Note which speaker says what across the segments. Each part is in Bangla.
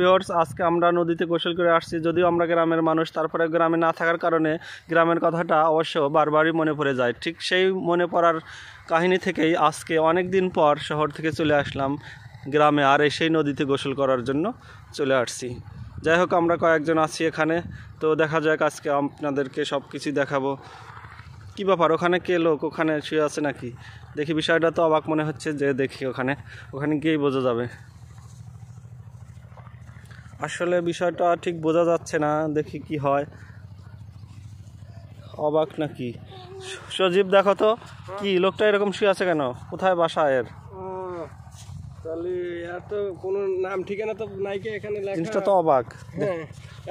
Speaker 1: ভিওর্স আজকে আমরা নদীতে গোসল করে আসছি যদিও আমরা গ্রামের মানুষ তারপরে গ্রামে না থাকার কারণে গ্রামের কথাটা অবশ্য বারবারই মনে পড়ে যায় ঠিক সেই মনে পড়ার কাহিনী থেকেই আজকে অনেক দিন পর শহর থেকে চলে আসলাম গ্রামে আর সেই নদীতে গোসল করার জন্য চলে আসছি যাই হোক আমরা কয়েকজন আছি এখানে তো দেখা যাক আজকে আপনাদেরকে সব কিছুই দেখাবো কী ব্যাপার ওখানে কে লোক ওখানে শুয়ে আছে নাকি দেখি বিষয়টা তো অবাক মনে হচ্ছে যে দেখি ওখানে ওখানে গিয়েই বোঝা যাবে আসলে বিষয়টা ঠিক বোঝা যাচ্ছে না দেখি কি হয় অবাক নাকি সজীব দেখো তো কি লোকটা এরকম শুয়ে আছে কেন কোথায় বাসা এর তাহলে আর তো কোনো নাম ঠিকানা তো নাইকে এখানে লেখা জিনিসটা তো অবাক হ্যাঁ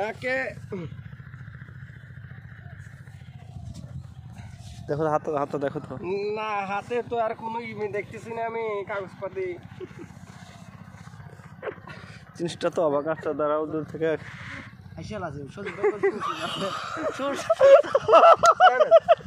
Speaker 1: একে দেখো হাত হাত দেখো তো
Speaker 2: না হাতে তো আর কোনো দেখতেছি না আমি কাগজপাতি
Speaker 1: জিনিসটা তো অবাক আসটা দ্বারাও দূর থেকে হাসিয়াল
Speaker 2: আছে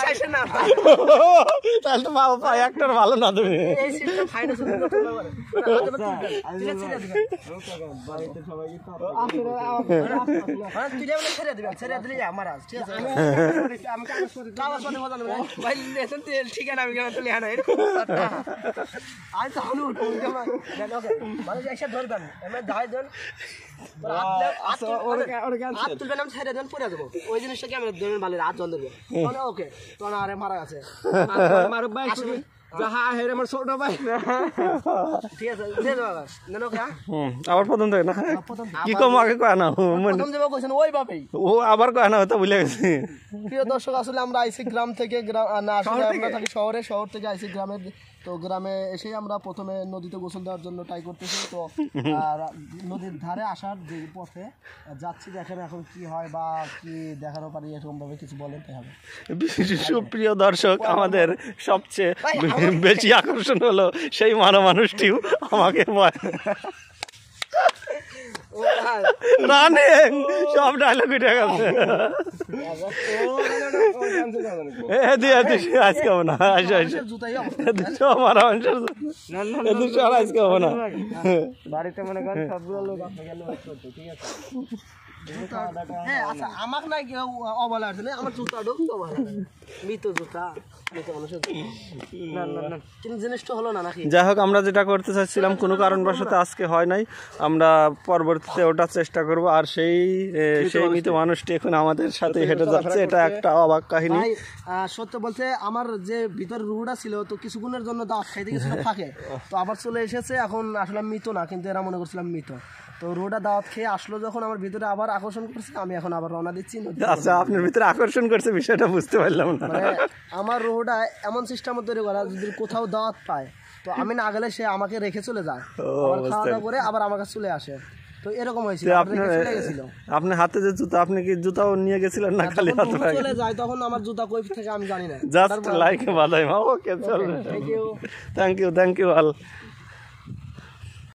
Speaker 1: তাহলে তো বাবা পাই একটার ভালো না তুমি
Speaker 2: ওই জিনিসটাকে আমরা ধরবেন ভালো হাত জল ধরবে ওকে তখন আরে মারা গেছে
Speaker 1: মারুক ভাই আমরা প্রথমে নদীতে গোসল দেওয়ার
Speaker 2: জন্য ট্রাই করতেছি তো নদীর ধারে আসার যে পথে যাচ্ছি দেখেন এখন কি হয় বা কি দেখানো পারি এরকম ভাবে কিছু বলেন
Speaker 1: সুপ্রিয় দর্শক আমাদের সবচেয়ে বেশি আকর্ষণ হলো সেই মানো মানুষটিও আমাকে সব ডায়লগ উঠে গেছে
Speaker 2: এ দি আজকে আচ্ছা, আচ্ছা। না আজকে বাড়িতে মনে করেন সবগুলো লোক আপনাকে ঠিক আছে হ্যাঁ আচ্ছা কেউ আমার জুতা যাই হোক
Speaker 1: আমরা যেটা করতে চাচ্ছিলাম কোনো কারণবশত আজকে হয় নাই আমরা পরবর্তীতে ওটা চেষ্টা করব আর সেই সেই মৃত মানুষটি এখন আমাদের সাথে হেঁটে যাচ্ছে এটা একটা অবাক কাহিনী
Speaker 2: সত্য বলতে আমার যে ভিতর রুটা ছিল তো কিছুক্ষণের জন্য দাঁত খাইতে গেছিল থাকে তো আবার চলে এসেছে এখন আসলে মৃত না কিন্তু এরা মনে করছিলাম মৃত তো রুটা দাওয়াত খেয়ে আসলো যখন আমার ভিতরে আবার আকর্ষণ করছে আমি এখন আবার রওনা দিচ্ছি আচ্ছা আপনার
Speaker 1: ভিতরে আকর্ষণ করছে বিষয়টা বুঝতে পারলাম না মানে
Speaker 2: আমার রোহটা এমন সিস্টেম তৈরি করা যদি কোথাও দাওয়াত পায় তো আমি না গেলে সে আমাকে রেখে চলে যায় আবার খাওয়া দাওয়া করে আবার আমার কাছে চলে আসে তো এরকম হয়েছিল
Speaker 1: আপনার হাতে যে জুতা আপনি কি জুতাও নিয়ে গেছিলেন না খালি হাতে চলে
Speaker 2: যায় তখন আমার জুতা কই থেকে আমি জানি না জাস্ট লাইক ওকে চল thank
Speaker 1: you thank you Al